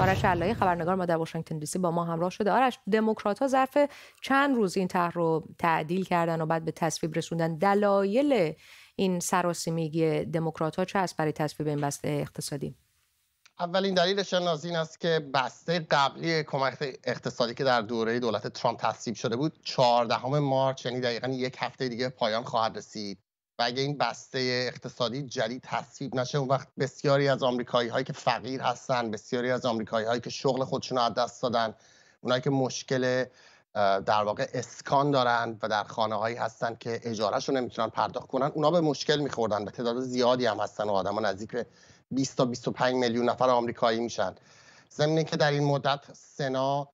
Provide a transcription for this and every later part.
آرش علایی خبرنگار ما در واشنگتن دی سی با ما همراه شده آرش دموکرات ها ظرف چند روز این طرح رو تعدیل کردن و بعد به تصویب رسوندن دلایل این سراسیمگی دموکرات ها چه است برای تصویب این بسته اقتصادی اولین دلیلش این است که بسته قبلی کمک اقتصادی که در دوره دولت ترامپ تصویب شده بود 14 مارچ یعنی دقیقا یک هفته دیگه پایان خواهد رسید و اگه این بسته اقتصادی جدید تصویب نشه اون وقت بسیاری از آمریکایی هایی که فقیر هستن بسیاری از آمریکایی هایی که شغل خودشون رو از دست دادن اونایی که مشکل در واقع اسکان دارن و در خانه هایی هستن که رو نمیتونن پرداخت کنن اونا به مشکل میخوردن به تعداد زیادی هم هستن و ها نزدیک به 20 تا 25 میلیون نفر آمریکایی میشن ضمن که در این مدت سنا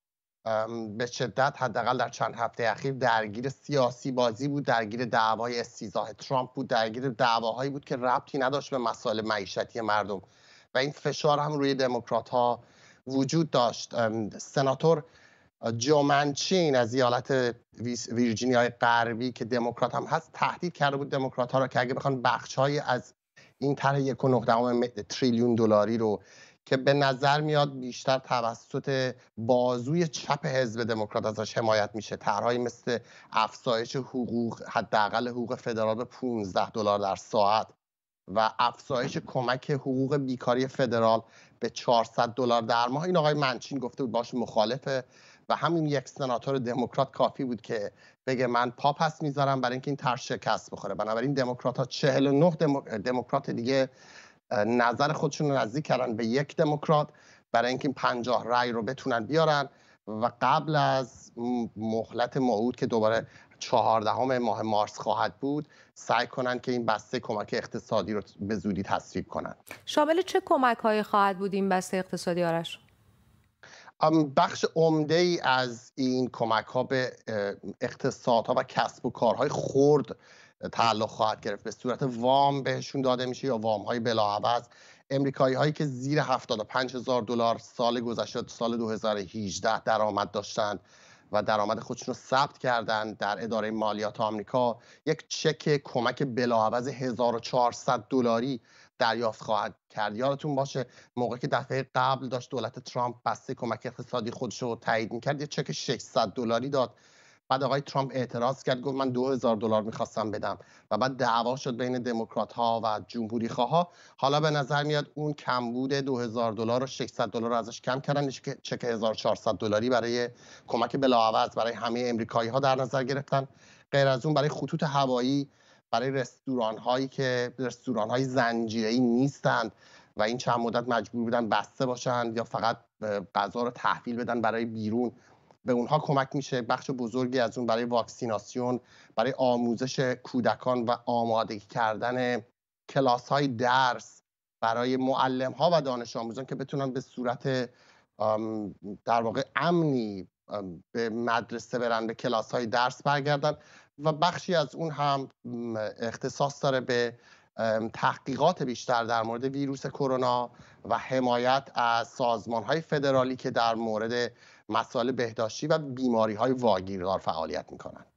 به شدت حداقل در چند هفته اخیر درگیر سیاسی بازی بود درگیر دعوای استیزاه ترامپ بود درگیر دعواهایی بود که ربطی نداشت به مسائل معیشتی مردم و این فشار هم روی دموکرات ها وجود داشت سناتور جومنچین از ایالت ویرجینیای غربی که دموکرات هم هست تهدید کرده بود دموکرات ها را که اگه بخوان بخش از این طرح 1.9 تریلیون دلاری رو که به نظر میاد بیشتر توسط بازوی چپ حزب دموکرات ازش حمایت میشه طرحهایی مثل افزایش حقوق حداقل حقوق فدرال به 15 دلار در ساعت و افزایش کمک حقوق بیکاری فدرال به 400 دلار در ماه این آقای منچین گفته بود باش مخالفه و همین یک سناتور دموکرات کافی بود که بگه من پا پس میذارم برای اینکه این طرح شکست بخوره بنابراین دموکرات ها 49 دموکرات دیگه نظر خودشون رو نزدیک کردن به یک دموکرات برای اینکه این پنجاه رأی رو بتونن بیارن و قبل از مهلت موعود که دوباره چهاردهم ماه مارس خواهد بود سعی کنند که این بسته کمک اقتصادی رو به زودی تصویب کنند شامل چه کمک هایی خواهد بود این بسته اقتصادی آرش؟ بخش عمده ای از این کمک ها به اقتصادها و کسب و کارهای خرد تعلق خواهد گرفت به صورت وام بهشون داده میشه یا وام های بلاعوض امریکایی هایی که زیر 75 هزار دلار سال گذشته سال 2018 درآمد داشتند و درآمد خودشون رو ثبت کردند در اداره مالیات آمریکا یک چک کمک بلاعوض 1400 دلاری دریافت خواهد کرد یادتون باشه موقع که دفعه قبل داشت دولت ترامپ بسته کمک اقتصادی خودش رو تایید میکرد یه چک 600 دلاری داد بعد آقای ترامپ اعتراض کرد گفت من دو هزار دلار میخواستم بدم و بعد دعوا شد بین دموکرات ها و جمهوری خواه حالا به نظر میاد اون کمبود 2000 دو دلار و 600 دلار ازش کم کردن چک 1400 دلاری برای کمک بلاعوض برای همه امریکایی ها در نظر گرفتن غیر از اون برای خطوط هوایی برای رستوران هایی که رستوران های نیستند و این چند مدت مجبور بودن بسته باشند یا فقط غذا رو تحویل بدن برای بیرون به اونها کمک میشه بخش بزرگی از اون برای واکسیناسیون برای آموزش کودکان و آماده کردن کلاس های درس برای معلم ها و دانش آموزان که بتونن به صورت در واقع امنی به مدرسه برن به کلاس های درس برگردن و بخشی از اون هم اختصاص داره به تحقیقات بیشتر در مورد ویروس کرونا و حمایت از سازمان های فدرالی که در مورد مسائل بهداشتی و بیماری های واگیردار فعالیت می